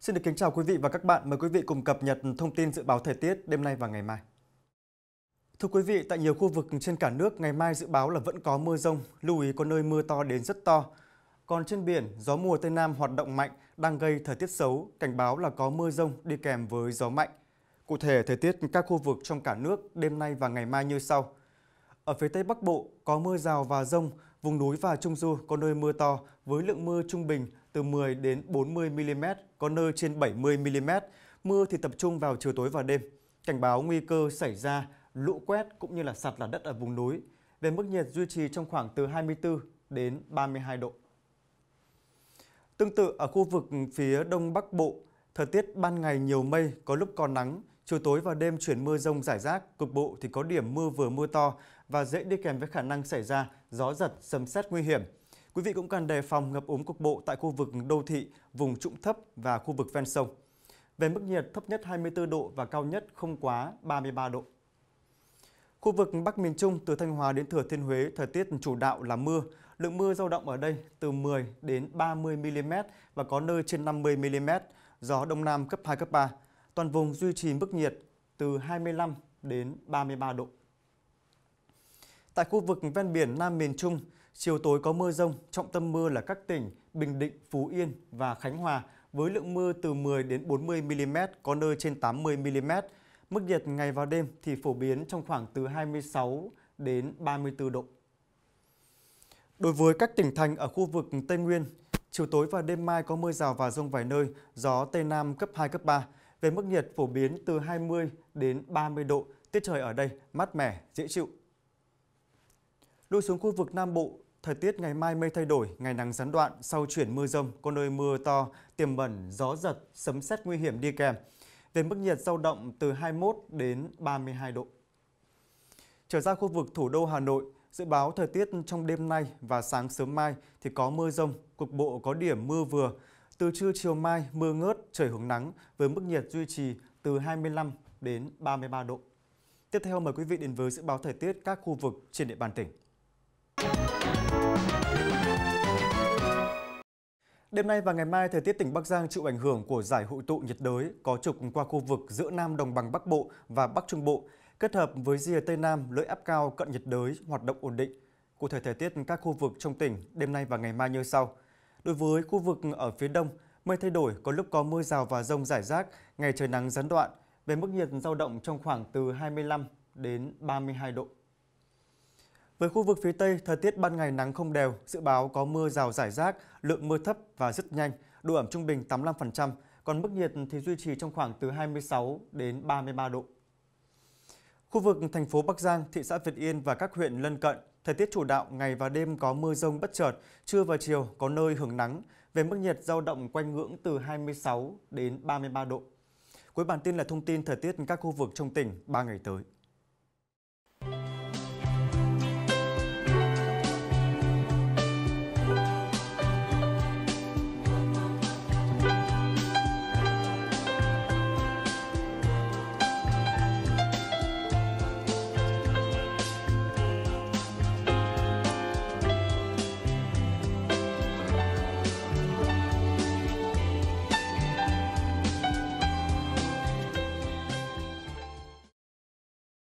Xin được kính chào quý vị và các bạn. Mời quý vị cùng cập nhật thông tin dự báo thời tiết đêm nay và ngày mai. Thưa quý vị, tại nhiều khu vực trên cả nước, ngày mai dự báo là vẫn có mưa rông, lưu ý có nơi mưa to đến rất to. Còn trên biển, gió mùa Tây Nam hoạt động mạnh, đang gây thời tiết xấu, cảnh báo là có mưa rông đi kèm với gió mạnh. Cụ thể, thời tiết các khu vực trong cả nước đêm nay và ngày mai như sau. Ở phía Tây Bắc Bộ, có mưa rào và rông, Vùng núi và Trung Du có nơi mưa to với lượng mưa trung bình từ 10 đến 40 mm, có nơi trên 70 mm. Mưa thì tập trung vào chiều tối và đêm. Cảnh báo nguy cơ xảy ra lũ quét cũng như là sạt lở đất ở vùng núi. Về mức nhiệt duy trì trong khoảng từ 24 đến 32 độ. Tương tự ở khu vực phía đông bắc bộ, thời tiết ban ngày nhiều mây, có lúc còn nắng, chiều tối và đêm chuyển mưa rông rải rác, cục bộ thì có điểm mưa vừa mưa to, và dễ đi kèm với khả năng xảy ra gió giật, sấm sét nguy hiểm. Quý vị cũng cần đề phòng ngập úng cục bộ tại khu vực đô thị, vùng trũng thấp và khu vực ven sông. Về mức nhiệt thấp nhất 24 độ và cao nhất không quá 33 độ. Khu vực Bắc miền Trung từ Thanh Hóa đến Thừa Thiên Huế thời tiết chủ đạo là mưa. Lượng mưa dao động ở đây từ 10 đến 30 mm và có nơi trên 50 mm, gió đông nam cấp 2 cấp 3. Toàn vùng duy trì mức nhiệt từ 25 đến 33 độ. Tại khu vực ven biển Nam miền Trung, chiều tối có mưa rông, trọng tâm mưa là các tỉnh Bình Định, Phú Yên và Khánh Hòa với lượng mưa từ 10 đến 40 mm, có nơi trên 80 mm. Mức nhiệt ngày và đêm thì phổ biến trong khoảng từ 26 đến 34 độ. Đối với các tỉnh thành ở khu vực Tây Nguyên, chiều tối và đêm mai có mưa rào và rông vài nơi, gió Tây Nam cấp 2, cấp 3. Về mức nhiệt phổ biến từ 20 đến 30 độ, tiết trời ở đây mát mẻ, dễ chịu. Lui xuống khu vực Nam Bộ, thời tiết ngày mai mây thay đổi, ngày nắng gián đoạn, sau chuyển mưa rông, có nơi mưa to, tiềm bẩn, gió giật, sấm sét nguy hiểm đi kèm. Về mức nhiệt dao động từ 21 đến 32 độ. Trở ra khu vực thủ đô Hà Nội, dự báo thời tiết trong đêm nay và sáng sớm mai thì có mưa rông, cục bộ có điểm mưa vừa. Từ trưa chiều mai mưa ngớt, trời hứng nắng với mức nhiệt duy trì từ 25 đến 33 độ. Tiếp theo mời quý vị đến với dự báo thời tiết các khu vực trên địa bàn tỉnh. Đêm nay và ngày mai, thời tiết tỉnh Bắc Giang chịu ảnh hưởng của giải hội tụ nhiệt đới có trục qua khu vực giữa Nam Đồng bằng Bắc Bộ và Bắc Trung Bộ, kết hợp với rìa Tây Nam lưỡi áp cao cận nhiệt đới hoạt động ổn định. Cụ thể thời tiết các khu vực trong tỉnh đêm nay và ngày mai như sau. Đối với khu vực ở phía đông, mây thay đổi, có lúc có mưa rào và rông rải rác, ngày trời nắng gián đoạn, về mức nhiệt dao động trong khoảng từ 25 đến 32 độ. Với khu vực phía Tây, thời tiết ban ngày nắng không đều, dự báo có mưa rào rải rác, lượng mưa thấp và rất nhanh, độ ẩm trung bình 85%, còn mức nhiệt thì duy trì trong khoảng từ 26 đến 33 độ. Khu vực thành phố Bắc Giang, thị xã Việt Yên và các huyện lân cận, thời tiết chủ đạo ngày và đêm có mưa rông bất chợt, trưa và chiều có nơi hưởng nắng, về mức nhiệt dao động quanh ngưỡng từ 26 đến 33 độ. Cuối bản tin là thông tin thời tiết các khu vực trong tỉnh 3 ngày tới.